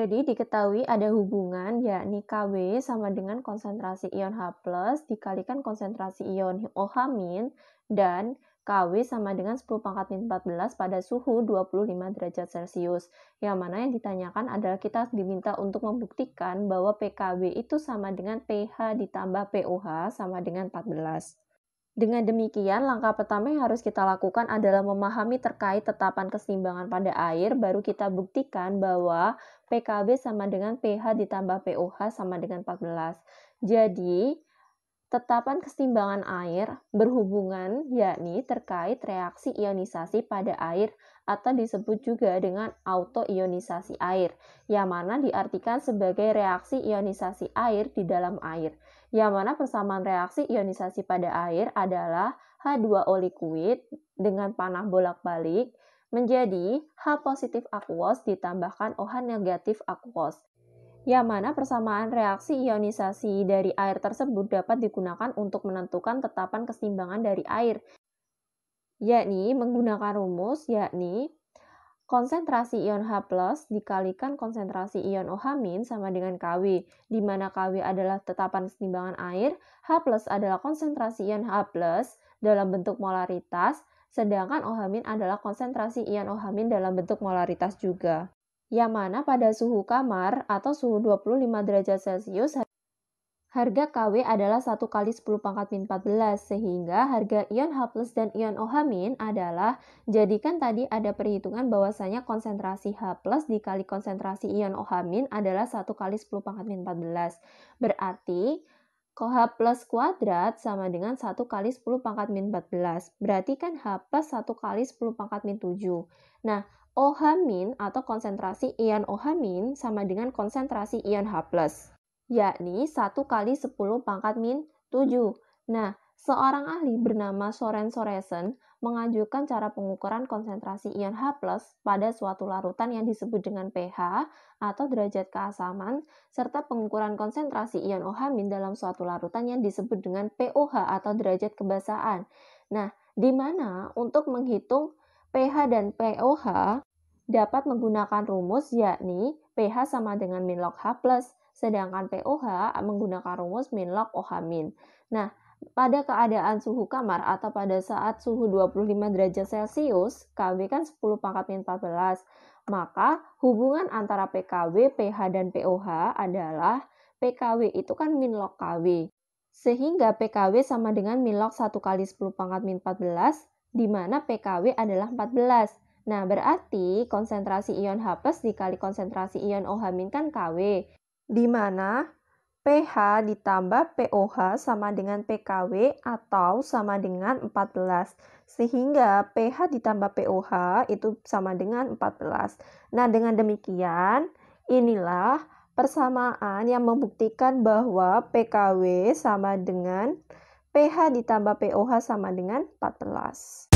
Jadi diketahui ada hubungan yakni Kw sama dengan konsentrasi ion H+, dikalikan konsentrasi ion OH- dan KW sama dengan 10 pangkat min 14 pada suhu 25 derajat Celcius. Yang mana yang ditanyakan adalah kita diminta untuk membuktikan bahwa pKw itu sama dengan pH ditambah POH sama dengan 14. Dengan demikian, langkah pertama yang harus kita lakukan adalah memahami terkait tetapan keseimbangan pada air, baru kita buktikan bahwa PKB sama dengan pH ditambah POH sama dengan 14. Jadi, Tetapan keseimbangan air berhubungan yakni terkait reaksi ionisasi pada air atau disebut juga dengan autoionisasi air, yang mana diartikan sebagai reaksi ionisasi air di dalam air, yang mana persamaan reaksi ionisasi pada air adalah H2O liquid dengan panah bolak-balik menjadi H positif aqueous ditambahkan OH negatif aquos yang mana persamaan reaksi ionisasi dari air tersebut dapat digunakan untuk menentukan tetapan keseimbangan dari air, yakni menggunakan rumus yakni konsentrasi ion H+, dikalikan konsentrasi ion OH- sama dengan KW, di mana KW adalah tetapan keseimbangan air, H+, adalah konsentrasi ion H+, dalam bentuk molaritas, sedangkan OH- adalah konsentrasi ion OH- dalam bentuk molaritas juga yang mana pada suhu kamar atau suhu 25 derajat Celcius harga KW adalah 1 kali 10 pangkat min 14 sehingga harga ion H+ dan ion OH- adalah jadikan tadi ada perhitungan bahwasanya konsentrasi H+ dikali konsentrasi ion OH- adalah 1 kali 10 pangkat min 14. Berarti H plus kuadrat sama dengan 1 kali 10 pangkat min 14. Berarti kan H plus 1 kali 10 pangkat min 7. Nah, ohamin atau konsentrasi ion ohamin sama dengan konsentrasi ion H+, yakni 1 kali 10 pangkat min 7. Nah, seorang ahli bernama Soren Soresen mengajukan cara pengukuran konsentrasi ion H+, pada suatu larutan yang disebut dengan pH atau derajat keasaman, serta pengukuran konsentrasi ion OH- dalam suatu larutan yang disebut dengan POH atau derajat kebasaan. Nah, di mana untuk menghitung pH dan POH, dapat menggunakan rumus yakni pH sama dengan min log H+, plus, sedangkan POH menggunakan rumus min log OH min. Nah, pada keadaan suhu kamar atau pada saat suhu 25 derajat Celcius, KW kan 10 pangkat min 14, maka hubungan antara PKW, pH, dan POH adalah PKW itu kan min log KW. Sehingga PKW sama dengan min log 1 kali 10 pangkat min 14, di mana PKW adalah 14. Nah, berarti konsentrasi ion H+ dikali konsentrasi ion OH- kan KW, di mana pH ditambah POH sama dengan PKW atau sama dengan 14. Sehingga pH ditambah POH itu sama dengan 14. Nah, dengan demikian inilah persamaan yang membuktikan bahwa PKW sama dengan pH ditambah POH sama dengan 14.